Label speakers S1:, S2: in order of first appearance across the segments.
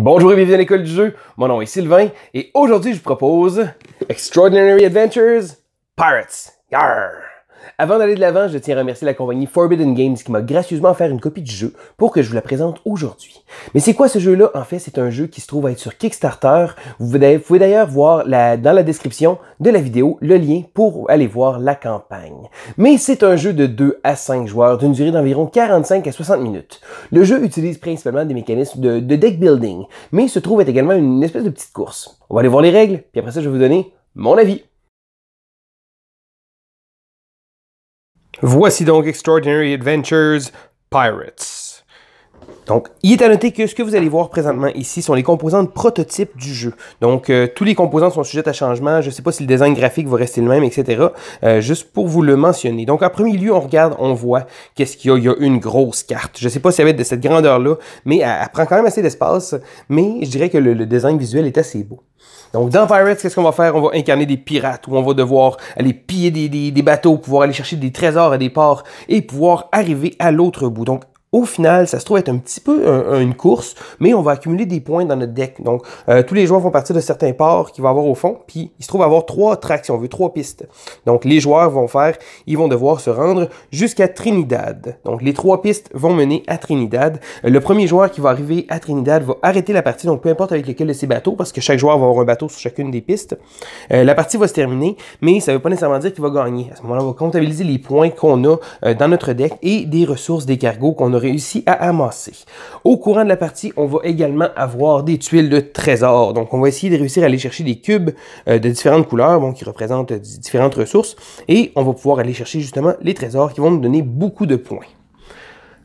S1: Bonjour et bienvenue à l'école du jeu. Mon nom est Sylvain et aujourd'hui je vous propose Extraordinary Adventures Pirates. Avant d'aller de l'avant, je tiens à remercier la compagnie Forbidden Games qui m'a gracieusement offert une copie du jeu pour que je vous la présente aujourd'hui. Mais c'est quoi ce jeu-là? En fait, c'est un jeu qui se trouve à être sur Kickstarter. Vous pouvez d'ailleurs voir dans la description de la vidéo le lien pour aller voir la campagne. Mais c'est un jeu de 2 à 5 joueurs d'une durée d'environ 45 à 60 minutes. Le jeu utilise principalement des mécanismes de, deck building, mais se trouve être également une espèce de petite course. On va aller voir les règles, puis après ça, je vais vous donner mon avis. Voici donc Extraordinary Adventures Pirates. Donc, il est à noter que ce que vous allez voir présentement ici sont les composantes prototypes du jeu. Donc, euh, tous les composants sont sujettes à changement. Je ne sais pas si le design graphique va rester le même, etc. Euh, juste pour vous le mentionner. Donc, en premier lieu, on regarde, on voit qu'est-ce qu'il y a. Il y a une grosse carte. Je ne sais pas si elle va être de cette grandeur-là, mais elle, prend quand même assez d'espace. Mais je dirais que le design visuel est assez beau. Donc, dans Pirates, qu'est-ce qu'on va faire? On va incarner des pirates où on va devoir aller piller des, des, bateaux, pouvoir aller chercher des trésors à des ports et pouvoir arriver à l'autre bout. Donc, au final, ça se trouve être un petit peu une course, mais on va accumuler des points dans notre deck. Donc, euh, tous les joueurs vont partir de certains ports qu'il va avoir au fond, puis il se trouve avoir trois tracks, si on veut, trois pistes. Donc, les joueurs vont faire, ils vont devoir se rendre jusqu'à Trinidad. Donc, les trois pistes vont mener à Trinidad. Euh, le premier joueur qui va arriver à Trinidad va arrêter la partie, donc peu importe avec lequel de ses bateaux, parce que chaque joueur va avoir un bateau sur chacune des pistes. Euh, la partie va se terminer, mais ça ne veut pas nécessairement dire qu'il va gagner. À ce moment-là, on va comptabiliser les points qu'on a dans notre deck et des ressources, des cargos qu'on a réussi à amasser. Au courant de la partie, on va également avoir des tuiles de trésors. Donc, on va essayer de réussir à aller chercher des cubes euh, de différentes couleurs, donc qui représentent euh, différentes ressources, et on va pouvoir aller chercher justement les trésors qui vont nous donner beaucoup de points.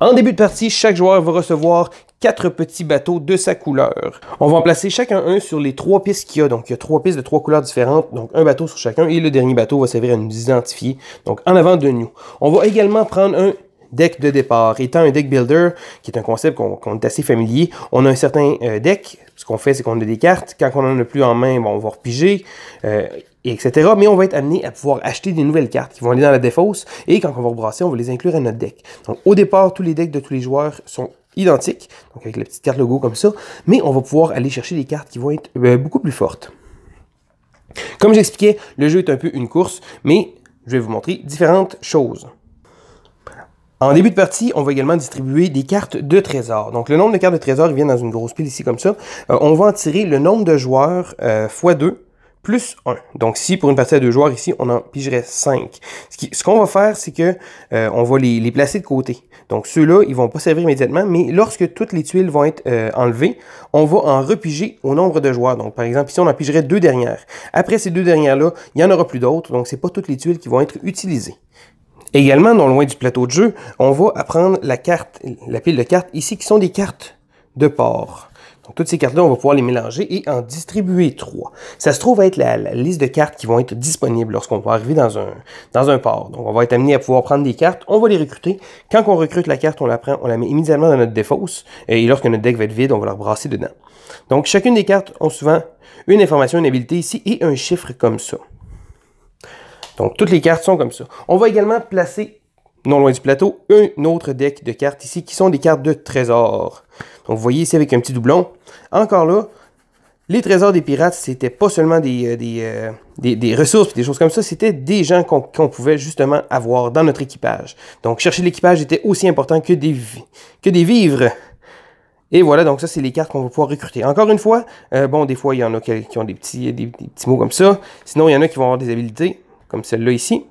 S1: En début de partie, chaque joueur va recevoir quatre petits bateaux de sa couleur. On va en placer chacun un sur les trois pistes qu'il y a. Donc, il y a trois pistes de trois couleurs différentes. Donc, un bateau sur chacun et le dernier bateau va servir à nous identifier. Donc, en avant de nous. On va également prendre un deck de départ. Étant un deck builder, qui est un concept qu'on est assez familier, on a un certain euh, deck. Ce qu'on fait, c'est qu'on a des cartes. Quand on n'en a plus en main, bon, on va repiger. Euh, etc. Mais on va être amené à pouvoir acheter des nouvelles cartes qui vont aller dans la défausse et quand on va rebrasser, on va les inclure à notre deck. Donc au départ, tous les decks de tous les joueurs sont identiques, donc avec la petite carte logo comme ça, mais on va pouvoir aller chercher des cartes qui vont être euh, beaucoup plus fortes. Comme j'expliquais, le jeu est un peu une course, mais je vais vous montrer différentes choses. En début de partie, on va également distribuer des cartes de trésor. Donc le nombre de cartes de trésor, il vient dans une grosse pile ici comme ça. Euh, on va en tirer le nombre de joueurs euh, x2 plus 1. Donc si pour une partie à deux joueurs ici, on en pigerait 5. Ce qu'on va faire, c'est que euh, on va les, placer de côté. Donc ceux-là, ils vont pas servir immédiatement, mais lorsque toutes les tuiles vont être enlevées, on va en repiger au nombre de joueurs. Donc par exemple, ici, on en pigerait deux dernières. Après ces deux dernières-là, il y en aura plus d'autres, donc c'est pas toutes les tuiles qui vont être utilisées. Également, non loin du plateau de jeu, on va apprendre la carte, la pile de cartes ici, qui sont des cartes de port. Donc, toutes ces cartes-là, on va pouvoir les mélanger et en distribuer trois. Ça se trouve être la, liste de cartes qui vont être disponibles lorsqu'on va arriver dans un, dans un port. Donc, on va être amené à pouvoir prendre des cartes, on va les recruter. Quand on recrute la carte, on la prend, on la met immédiatement dans notre défausse. Et lorsque notre deck va être vide, on va la brasser dedans. Donc, chacune des cartes ont souvent une information, une habilité ici et un chiffre comme ça. Donc, toutes les cartes sont comme ça. On va également placer, non loin du plateau, un autre deck de cartes ici, qui sont des cartes de trésors. Donc, vous voyez ici avec un petit doublon. Encore là, les trésors des pirates, c'était pas seulement des, euh, euh, des, ressources et des choses comme ça, c'était des gens qu'on pouvait justement avoir dans notre équipage. Donc, chercher l'équipage était aussi important que des, que des vivres. Et voilà, donc ça, c'est les cartes qu'on va pouvoir recruter. Encore une fois, euh, bon, des fois, il y en a qui ont des petits, des petits mots comme ça. Sinon, il y en a qui vont avoir des habilités comme celle-là ici.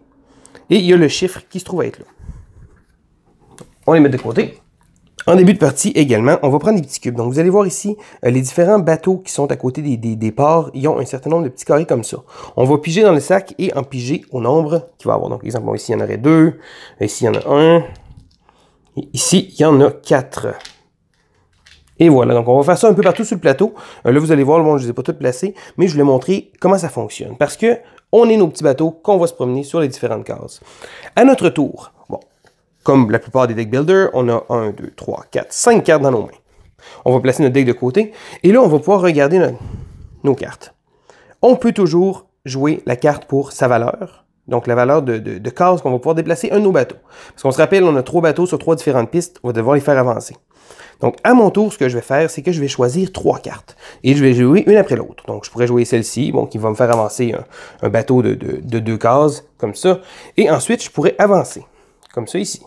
S1: Et il y a le chiffre qui se trouve à être là. On les met de côté. En début de partie également, on va prendre des petits cubes. Donc vous allez voir ici, euh, les différents bateaux qui sont à côté des, des, ils ont un certain nombre de petits carrés comme ça. On va piger dans le sac et en piger au nombre qu'il va avoir. Donc exemple, ici il y en aurait deux, ici il y en a un, ici il y en a quatre. Et voilà, donc on va faire ça un peu partout sur le plateau. Euh, là, vous allez voir, bon, je ne les ai pas toutes placées, mais je vais montrer comment ça fonctionne. Parce que on est nos petits bateaux, qu'on va se promener sur les différentes cases. À notre tour, bon, comme la plupart des deck builders, on a 1, 2, 3, 4, 5 cartes dans nos mains. On va placer notre deck de côté, et là, on va pouvoir regarder nos cartes. On peut toujours jouer la carte pour sa valeur, donc, la valeur de, de, cases qu'on va pouvoir déplacer un de nos bateaux. Parce qu'on se rappelle, on a trois bateaux sur trois différentes pistes. On va devoir les faire avancer. Donc, à mon tour, ce que je vais faire, c'est que je vais choisir trois cartes. Et je vais jouer une après l'autre. Donc, je pourrais jouer celle-ci, bon, qui va me faire avancer un, bateau de, de, deux cases, comme ça. Et ensuite, je pourrais avancer, comme ça ici.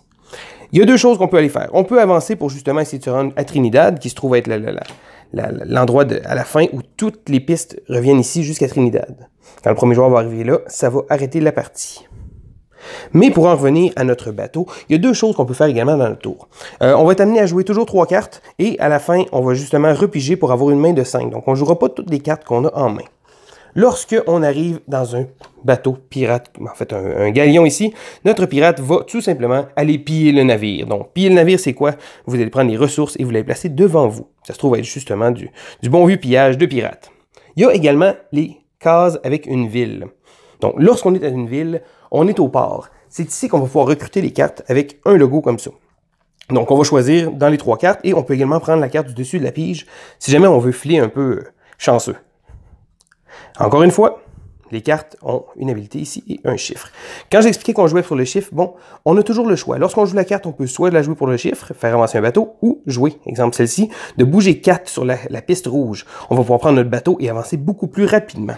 S1: Il y a deux choses qu'on peut aller faire. On peut avancer pour justement essayer de se rendre à Trinidad, qui se trouve être la, la, la, l'endroit à la fin où toutes les pistes reviennent ici jusqu'à Trinidad. Quand le premier joueur va arriver là, ça va arrêter la partie. Mais pour en revenir à notre bateau, il y a deux choses qu'on peut faire également dans le tour. Euh, on va être amené à jouer toujours trois cartes et à la fin, on va justement repiger pour avoir une main de cinq. Donc on ne jouera pas toutes les cartes qu'on a en main. Lorsque arrive dans un bateau pirate, en fait un, galion ici, notre pirate va tout simplement aller piller le navire. Donc, piller le navire, c'est quoi? Vous allez prendre les ressources et vous les placer devant vous. Ça se trouve être justement du, du bon vieux pillage de pirates. Il y a également les cases avec une ville. Donc, lorsqu'on est à une ville, on est au port. C'est ici qu'on va pouvoir recruter les cartes avec un logo comme ça. Donc, on va choisir dans les trois cartes et on peut également prendre la carte du dessus de la pige si jamais on veut filer un peu chanceux. Encore une fois, les cartes ont une habilité ici et un chiffre. Quand j'expliquais qu'on jouait sur le chiffre, bon, on a toujours le choix. Lorsqu'on joue la carte, on peut soit la jouer pour le chiffre, faire avancer un bateau, ou jouer, exemple celle-ci, de bouger 4 sur la, piste rouge. On va pouvoir prendre notre bateau et avancer beaucoup plus rapidement.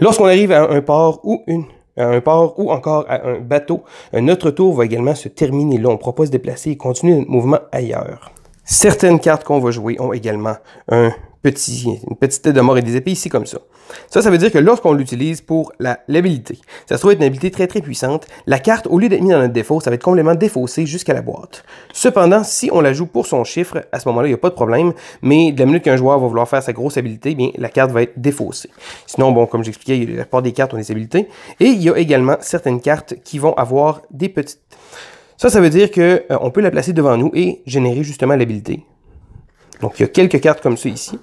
S1: Lorsqu'on arrive à un port ou un port ou encore à un bateau, notre tour va également se terminer là. On propose se déplacer et continuer notre mouvement ailleurs. Certaines cartes qu'on va jouer ont également un, petit, une petite tête de mort et des épées ici comme ça. Ça, ça veut dire que lorsqu'on l'utilise pour l'habilité, ça se trouve être une habilité très très puissante, la carte, au lieu d'être mise dans notre défaut, ça va être complètement défaussée jusqu'à la boîte. Cependant, si on la joue pour son chiffre, à ce moment-là, il n'y a pas de problème, mais de la minute qu'un joueur va vouloir faire sa grosse habilité, bien, la carte va être défaussée. Sinon, bon, comme j'expliquais, il y a pas des cartes ont des habilités, et il y a également certaines cartes qui vont avoir des petites... Ça, ça veut dire qu'on euh, on peut la placer devant nous et générer justement l'habilité. Donc, il y a quelques cartes comme ça ici.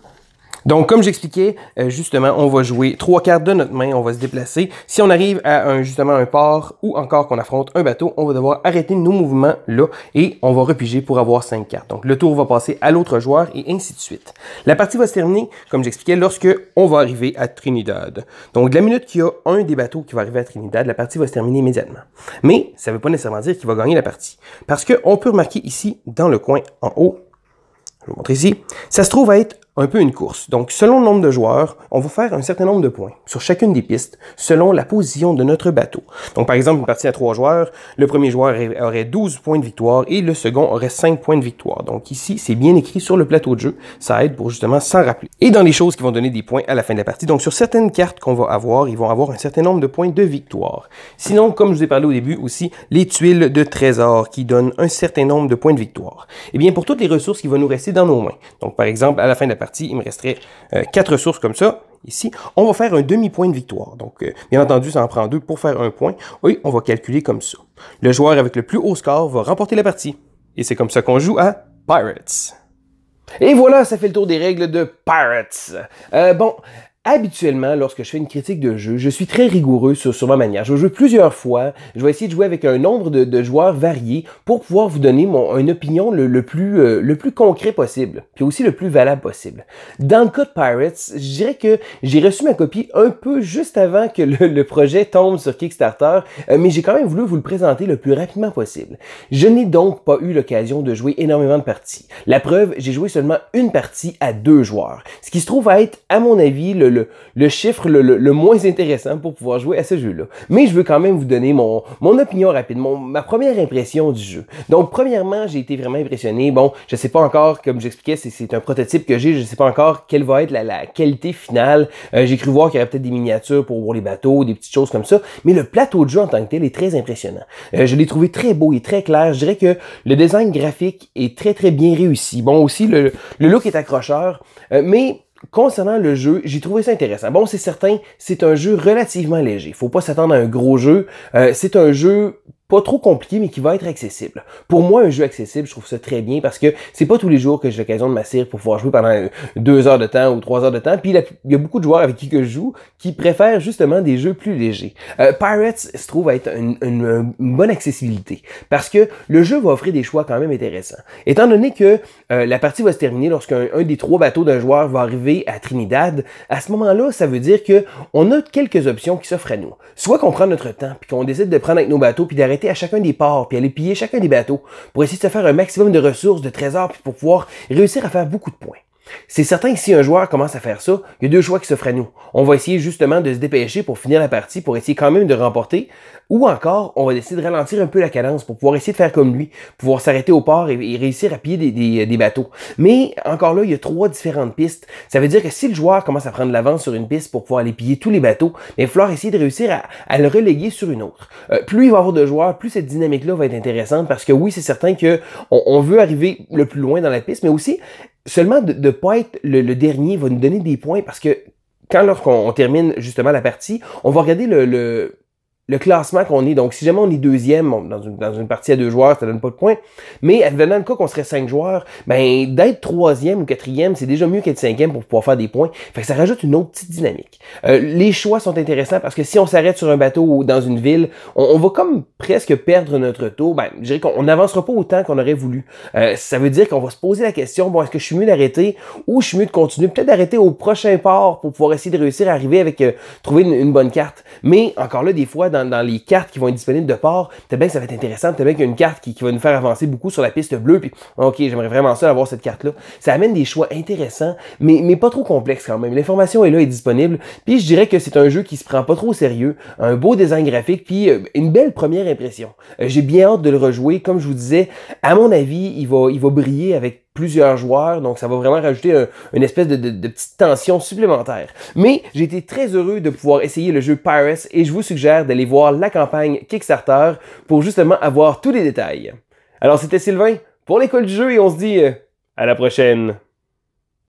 S1: Donc, comme j'expliquais, euh, justement, on va jouer trois cartes de notre main, on va se déplacer. Si on arrive à un, justement un port ou encore qu'on affronte un bateau, on va devoir arrêter nos mouvements là et on va repiger pour avoir cinq cartes. Donc, le tour va passer à l'autre joueur et ainsi de suite. La partie va se terminer, comme j'expliquais, lorsque on va arriver à Trinidad. Donc, de la minute qu'il y a un des bateaux qui va arriver à Trinidad, la partie va se terminer immédiatement. Mais ça ne veut pas nécessairement dire qu'il va gagner la partie. Parce qu'on peut remarquer ici, dans le coin en haut, je vous montre ici. Ça se trouve à être un peu une course. Donc, selon le nombre de joueurs, on va faire un certain nombre de points sur chacune des pistes selon la position de notre bateau. Donc, par exemple, une partie à trois joueurs, le premier joueur aurait 12 points de victoire et le second aurait 5 points de victoire. Donc, ici, c'est bien écrit sur le plateau de jeu. Ça aide pour justement s'en rappeler. Et dans les choses qui vont donner des points à la fin de la partie. Donc, sur certaines cartes qu'on va avoir, ils vont avoir un certain nombre de points de victoire. Sinon, comme je vous ai parlé au début aussi, les tuiles de trésor qui donnent un certain nombre de points de victoire. Eh bien, pour toutes les ressources qui vont nous rester dans nos mains. Donc, par exemple, à la fin de la partie, il me resterait euh, quatre ressources comme ça. Ici, on va faire un demi-point de victoire. Donc, euh, bien entendu, ça en prend deux pour faire un point. Oui, on va calculer comme ça. Le joueur avec le plus haut score va remporter la partie. Et c'est comme ça qu'on joue à Pirates. Et voilà, ça fait le tour des règles de Pirates. Euh, bon, habituellement, lorsque je fais une critique de jeu, je suis très rigoureux sur, ma manière. Je vais jouer plusieurs fois. Je vais essayer de jouer avec un nombre de, joueurs variés pour pouvoir vous donner mon, une opinion le, plus, euh, le plus concret possible, puis aussi le plus valable possible. Dans le cas de Pirates, je dirais que j'ai reçu ma copie un peu juste avant que le, projet tombe sur Kickstarter, euh, mais j'ai quand même voulu vous le présenter le plus rapidement possible. Je n'ai donc pas eu l'occasion de jouer énormément de parties. La preuve, j'ai joué seulement une partie à deux joueurs, ce qui se trouve à être, à mon avis, le le, chiffre le, le, moins intéressant pour pouvoir jouer à ce jeu-là. Mais je veux quand même vous donner mon, mon opinion rapide, ma première impression du jeu. Donc, premièrement, j'ai été vraiment impressionné. Bon, je sais pas encore, comme j'expliquais, c'est un prototype que j'ai, je sais pas encore quelle va être la, la qualité finale. Euh, j'ai cru voir qu'il y aurait peut-être des miniatures pour les bateaux, des petites choses comme ça. Mais le plateau de jeu en tant que tel est très impressionnant. Euh, je l'ai trouvé très beau et très clair. Je dirais que le design graphique est très très bien réussi. Bon, aussi, le, le look est accrocheur, euh, mais concernant le jeu, j'ai trouvé ça intéressant. Bon, c'est certain, c'est un jeu relativement léger. Faut pas s'attendre à un gros jeu. Euh, c'est un jeu pas trop compliqué, mais qui va être accessible. Pour moi, un jeu accessible, je trouve ça très bien parce que c'est pas tous les jours que j'ai l'occasion de m'asseoir pour pouvoir jouer pendant deux heures de temps ou trois heures de temps. Puis il y a beaucoup de joueurs avec qui que je joue qui préfèrent justement des jeux plus légers. Euh, Pirates se trouve être une, bonne accessibilité parce que le jeu va offrir des choix quand même intéressants. Étant donné que euh, la partie va se terminer lorsqu'un des trois bateaux d'un joueur va arriver à Trinidad, à ce moment-là, ça veut dire que on a quelques options qui s'offrent à nous. Soit qu'on prend notre temps puis qu'on décide de prendre avec nos bateaux puis d'arrêter à chacun des ports, puis aller piller chacun des bateaux, pour essayer de se faire un maximum de ressources, de trésors, puis pour pouvoir réussir à faire beaucoup de points. C'est certain que si un joueur commence à faire ça, il y a deux choix qui s'offrent à nous. On va essayer justement de se dépêcher pour finir la partie, pour essayer quand même de remporter, ou encore on va décider de ralentir un peu la cadence pour pouvoir essayer de faire comme lui, pouvoir s'arrêter au port et, réussir à piller euh, des, bateaux. Mais encore là, il y a trois différentes pistes. Ça veut dire que si le joueur commence à prendre l'avance sur une piste pour pouvoir aller piller tous les bateaux, il va falloir essayer de réussir à, le reléguer sur une autre. Euh, plus il va y avoir de joueurs, plus cette dynamique-là va être intéressante parce que oui, c'est certain qu'on on veut arriver le plus loin dans la piste, mais aussi seulement de ne pas être le, dernier va nous donner des points parce que quand lorsqu'on termine justement la partie, on va regarder le, le le classement qu'on est. Donc, si jamais on est deuxième dans, une, dans, une, partie à deux joueurs, ça donne pas de points. Mais advenant le cas qu'on serait cinq joueurs, ben d'être troisième ou quatrième, c'est déjà mieux qu'être cinquième pour pouvoir faire des points. Fait que ça rajoute une autre petite dynamique. Euh, les choix sont intéressants parce que si on s'arrête sur un bateau ou dans une ville, on, va comme presque perdre notre tour. Ben, je dirais qu'on n'avancera pas autant qu'on aurait voulu. Euh, ça veut dire qu'on va se poser la question bon, est-ce que je suis mieux d'arrêter ou je suis mieux de continuer Peut-être d'arrêter au prochain port pour pouvoir essayer de réussir à arriver avec euh, trouver une, une bonne carte. Mais encore là, des fois dans, les cartes qui vont être disponibles de part, peut-être bien que ça va être intéressant, peut-être bien qu'il y a une carte qui, qui, va nous faire avancer beaucoup sur la piste bleue, puis OK, j'aimerais vraiment ça avoir cette carte-là. Ça amène des choix intéressants, mais, mais pas trop complexes quand même. L'information est là, est disponible, puis je dirais que c'est un jeu qui se prend pas trop au sérieux, un beau design graphique, puis euh, une belle première impression. Euh, j'ai bien hâte de le rejouer. Comme je vous disais, à mon avis, il va, il va briller avec plusieurs joueurs, donc ça va vraiment rajouter une espèce de, petite tension supplémentaire. Mais j'ai été très heureux de pouvoir essayer le jeu Paris, et je vous suggère d'aller voir la campagne Kickstarter pour justement avoir tous les détails. Alors c'était Sylvain pour l'école du jeu et on se dit euh, à la prochaine.